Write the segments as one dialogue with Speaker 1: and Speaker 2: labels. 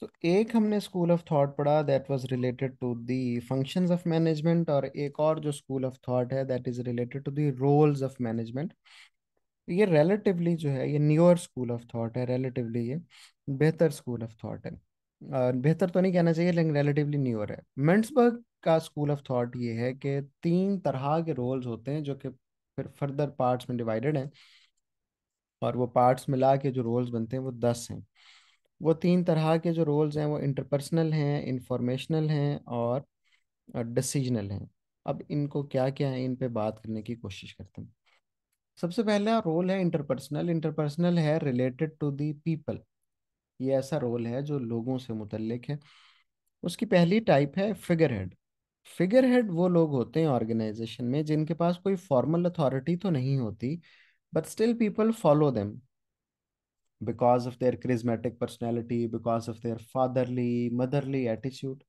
Speaker 1: तो एक हमने स्कूल ऑफ थॉट पढ़ा that was related to the functions of management और एक और जो स्कूल ऑफ थॉट है that is related to the roles of management ये रिलेटिवली जो है ये न्यूअर स्कूल ऑफ थॉट है रिलेटिवली ये बेहतर स्कूल ऑफ थॉट है बेहतर तो नहीं कहना चाहिए लेकिन रिलेटिवली न्यूअर है मेंट्सबर्ग का स्कूल ऑफ थॉट ये है कि तीन तरह के रोल्स होते हैं जो कि फिर फर्दर पार्ट्स में डिवाइडेड हैं और वो पार्ट्स मिला के जो रोल्स बनते हैं वो दस हैं वो तीन तरह के जो रोल्स हैं वो इंटरपर्सनल हैं इंफॉर्मेशनल हैं और डिसीजनल हैं अब इनको क्या क्या है इन पे बात करने की कोशिश करते हैं सबसे पहला रोल है इंटरपर्सनल इंटरपर्सनल है रिलेटेड टू दी पीपल ये ऐसा रोल है जो लोगों से मुतलक है उसकी पहली टाइप है फिगर हेड फिगर हेड वो लोग होते हैं ऑर्गेनाइजेशन में जिनके पास कोई फॉर्मल अथॉरिटी तो नहीं होती but still people follow them because of their charismatic personality because of their fatherly motherly attitude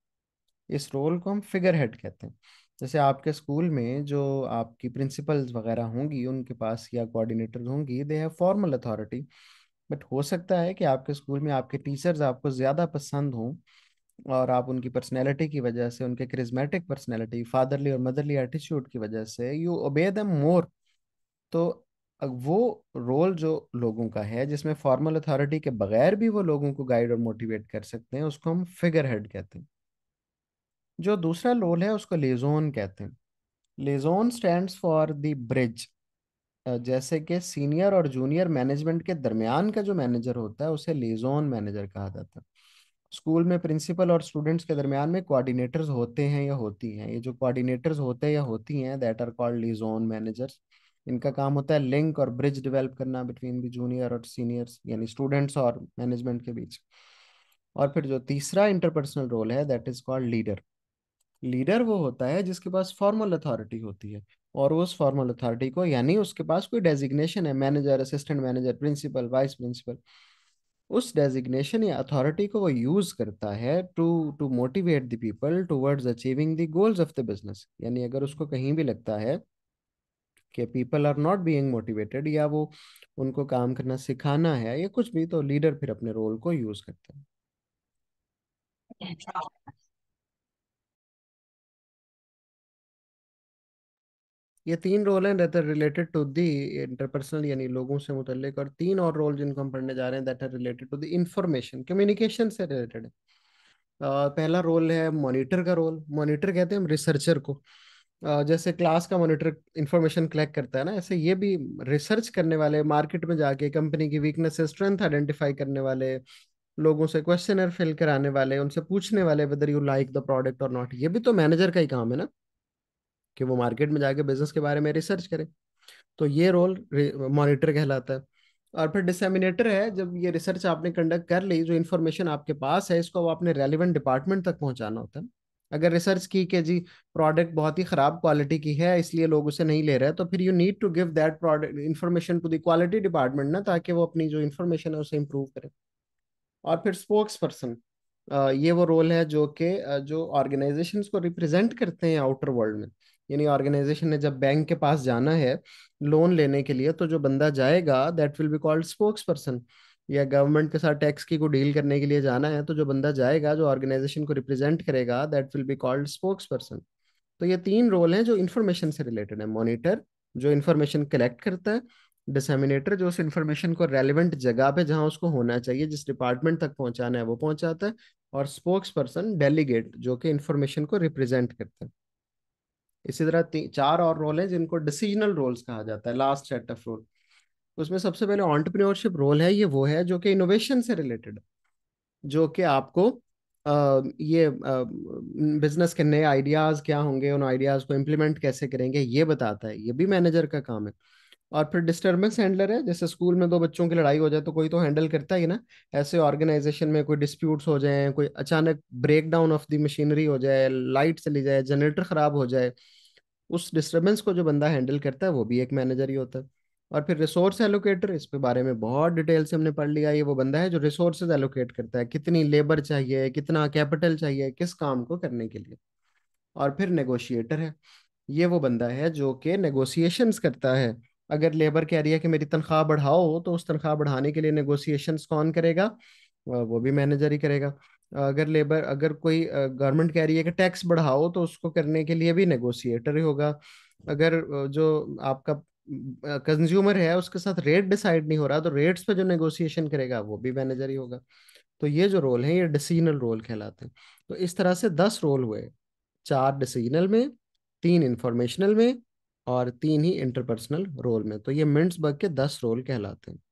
Speaker 1: इस रोल को हम फिगर हेड कहते हैं जैसे आपके स्कूल में जो आपकी प्रिंसिपल्स वगैरह होंगी उनके पास या कोऑर्डिनेटर होंगी they have formal authority but हो सकता है कि आपके स्कूल में आपके टीचर्स आपको ज़्यादा पसंद हों और आप उनकी पर्सनैलिटी की वजह से उनके क्रिज्मेटिक पर्सनैलिटी फादरली और मदरली एटीट्यूड की वजह से यू ओबे दम मोर तो वो रोल जो लोगों का है जिसमें फॉर्मल अथॉरिटी के बगैर भी वो लोगों को गाइड और मोटिवेट कर सकते हैं उसको हम फिगर हेड कहते हैं जो दूसरा रोल है उसको लेजोन कहते हैं liaison stands for the bridge जैसे कि सीनियर और जूनियर मैनेजमेंट के दरमियान का जो मैनेजर होता है उसे लेजोन मैनेजर कहा जाता है स्कूल में प्रिंसिपल और स्टूडेंट्स के दरमियान में कोऑर्डिनेटर्स होते हैं या होती हैं ये जो कोऑर्डिनेटर्स होते हैं या होती हैं that are called liaison managers इनका काम होता है लिंक और ब्रिज डेवलप करना बिटवीन द जूनियर और सीनियर्स यानी स्टूडेंट्स और मैनेजमेंट के बीच और फिर जो तीसरा इंटरपर्सनल रोल है that is called leader leader वो होता है जिसके पास फॉर्मल अथॉरिटी होती है और उस फॉर्मल अथॉरिटी को यानी उसके पास कोई डेजिग्नेशन है manager assistant manager principal vice principal उस डेजिग्नेशन या अथॉरिटी को वो यूज करता है to to motivate the people towards achieving the goals of the business यानी अगर उसको कहीं भी लगता है कि people are not being motivated या वो उनको काम करना सिखाना है या कुछ भी तो लीडर फिर अपने रोल को यूज करते हैं ये तीन रोल हैं that are related to the interpersonal यानी लोगों से मुतलक और तीन और रोल जिनको हम पढ़ने जा रहे हैं that are related to the information communication से रिलेटेड है uh, पहला रोल है मॉनिटर का रोल मॉनिटर कहते हैं हम रिसर्चर को जैसे क्लास का मॉनिटर इन्फॉर्मेशन कलेक्ट करता है ना ऐसे ये भी रिसर्च करने वाले मार्केट में जाके कंपनी की वीकनेस स्ट्रेंथ आइडेंटिफाई करने वाले लोगों से क्वेश्चन फिल कराने वाले उनसे पूछने वाले whether you like the product और नॉट ये भी तो मैनेजर का ही काम है ना कि वो मार्केट में जाके बिजनेस के बारे में रिसर्च करे तो ये रोल मॉनिटर कहलाता है और फिर डिसेमिनेटर है जब ये रिसर्च आपने कंडक्ट कर ली जो इन्फॉर्मेशन आपके पास है इसको आपने रेलिवेंट डिपार्टमेंट तक पहुंचाना होता है अगर रिसर्च की कि जी प्रोडक्ट बहुत ही खराब क्वालिटी की है इसलिए लोग उसे नहीं ले रहे तो फिर you need to give that product information to the quality department ना ताकि वो अपनी जो इन्फॉर्मेशन है उसे इम्प्रूव करें और फिर स्पोक्स पर्सन ये वो रोल है जो कि जो ऑर्गेनाइजेशन को रिप्रेजेंट करते हैं आउटर वर्ल्ड में यानी ऑर्गेनाइजेशन ने जब बैंक के पास जाना है लोन लेने के लिए तो जो बंदा जाएगा that will be called spokesperson या गवर्नमेंट के साथ टैक्स की को डील करने के लिए जाना है तो जो बंदा जाएगा जो ऑर्गेनाइजेशन को रिप्रेजेंट करेगा that will be called spokesperson तो ये तीन रोल हैं जो इन्फॉर्मेशन से रिलेटेड है मॉनिटर जो इन्फॉर्मेशन कलेक्ट करता है डिसेमिनेटर जो उस इन्फॉर्मेशन को रेलिवेंट जगह पे जहाँ उसको होना चाहिए जिस डिपार्टमेंट तक पहुँचाना है वो पहुँचाता है और स्पोक्स पर्सन डेलीगेट जो कि इन्फॉर्मेशन को रिप्रेजेंट करता है इसी तरह चार और रोल हैं जिनको डिसीजनल रोल्स कहा जाता है लास्ट सेट ऑफ रोल उसमें सबसे पहले ऑन्टरप्रीनोरशिप रोल है ये वो है जो कि इनोवेशन से रिलेटेड जो कि आपको ये बिजनेस के नए आइडियाज़ क्या होंगे उन आइडियाज़ को इम्प्लीमेंट कैसे करेंगे ये बताता है ये भी मैनेजर का काम है और फिर डिस्टर्बेंस हैंडलर है जैसे स्कूल में दो बच्चों की लड़ाई हो जाए तो कोई तो हैंडल करता ही ना ऐसे ऑर्गेनाइजेशन में कोई डिस्प्यूट्स हो जाए कोई अचानक breakdown of the machinery हो जाए लाइट चली जाए जनरेटर खराब हो जाए उस डिस्टर्बेंस को जो बंदा हैंडल करता है वो भी एक मैनेजर ही होता है और फिर रिसोर्स एलोकेटर इसके बारे में बहुत डिटेल से हमने पढ़ लिया ये वो बंदा है जो रिसोर्सेज एलोकेट करता है कितनी लेबर चाहिए कितना कैपिटल चाहिए किस काम को करने के लिए और फिर नेगोशिएटर है ये वो बंदा है जो कि नेगोशिएशंस करता है अगर लेबर कह रही है कि मेरी तनख्वाह बढ़ाओ तो उस तनख्वाह बढ़ाने के लिए नेगोशिएशंस कौन करेगा वो भी मैनेजर ही करेगा अगर लेबर अगर कोई गवर्नमेंट कह रही है कि टैक्स बढ़ाओ तो उसको करने के लिए भी नेगोशिएटर ही होगा अगर जो आपका कंज्यूमर है उसके साथ रेट डिसाइड नहीं हो रहा तो रेट्स पे जो नेगोशिएशन करेगा वो भी मैनेजर ही होगा तो ये जो रोल है ये डिसीजनल रोल कहलाते हैं तो इस तरह से दस रोल हुए चार डिसीजनल में तीन इंफॉर्मेशनल में और तीन ही इंटरपर्सनल रोल में तो ये मिंट्सबर्ग के दस रोल कहलाते हैं